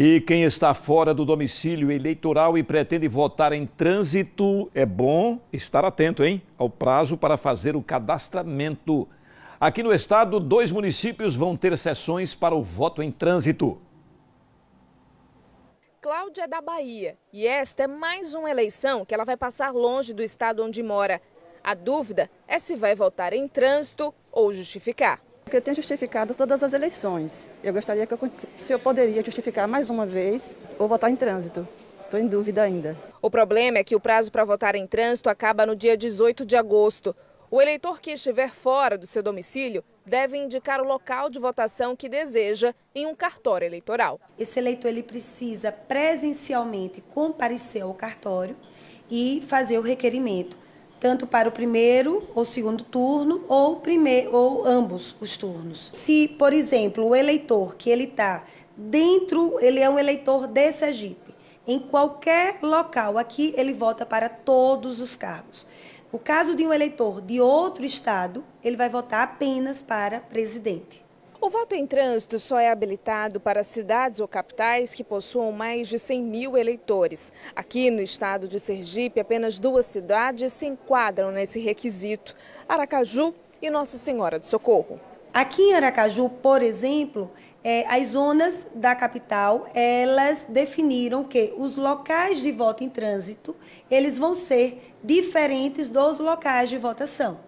E quem está fora do domicílio eleitoral e pretende votar em trânsito, é bom estar atento, hein? Ao prazo para fazer o cadastramento. Aqui no estado, dois municípios vão ter sessões para o voto em trânsito. Cláudia é da Bahia e esta é mais uma eleição que ela vai passar longe do estado onde mora. A dúvida é se vai votar em trânsito ou justificar. Eu tenho justificado todas as eleições. Eu gostaria que eu, se eu poderia justificar mais uma vez ou votar em trânsito. Estou em dúvida ainda. O problema é que o prazo para votar em trânsito acaba no dia 18 de agosto. O eleitor que estiver fora do seu domicílio deve indicar o local de votação que deseja em um cartório eleitoral. Esse eleitor ele precisa presencialmente comparecer ao cartório e fazer o requerimento tanto para o primeiro ou segundo turno ou primeiro ou ambos os turnos. Se, por exemplo, o eleitor que ele está dentro, ele é um eleitor de Sergipe, em qualquer local aqui ele vota para todos os cargos. O caso de um eleitor de outro estado, ele vai votar apenas para presidente. O voto em trânsito só é habilitado para cidades ou capitais que possuam mais de 100 mil eleitores. Aqui no estado de Sergipe, apenas duas cidades se enquadram nesse requisito: Aracaju e Nossa Senhora do Socorro. Aqui em Aracaju, por exemplo, é, as zonas da capital, elas definiram que os locais de voto em trânsito, eles vão ser diferentes dos locais de votação.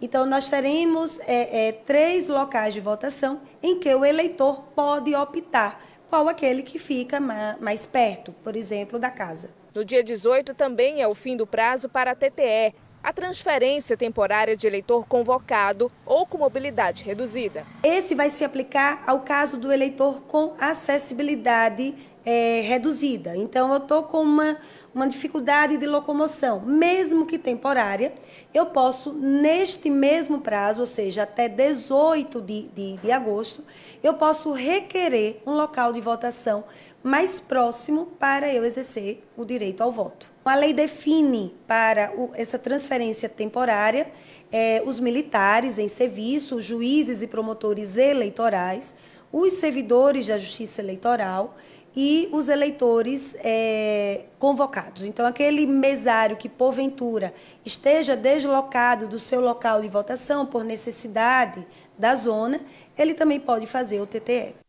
Então, nós teremos é, é, três locais de votação em que o eleitor pode optar qual aquele que fica mais perto, por exemplo, da casa. No dia 18 também é o fim do prazo para a TTE, a transferência temporária de eleitor convocado ou com mobilidade reduzida. Esse vai se aplicar ao caso do eleitor com acessibilidade é, reduzida. Então, eu estou com uma, uma dificuldade de locomoção, mesmo que temporária, eu posso, neste mesmo prazo, ou seja, até 18 de, de, de agosto, eu posso requerer um local de votação mais próximo para eu exercer o direito ao voto. A lei define para o, essa transferência temporária é, os militares em serviço, os juízes e promotores eleitorais, os servidores da Justiça Eleitoral e os eleitores é, convocados. Então, aquele mesário que, porventura, esteja deslocado do seu local de votação por necessidade da zona, ele também pode fazer o TTE.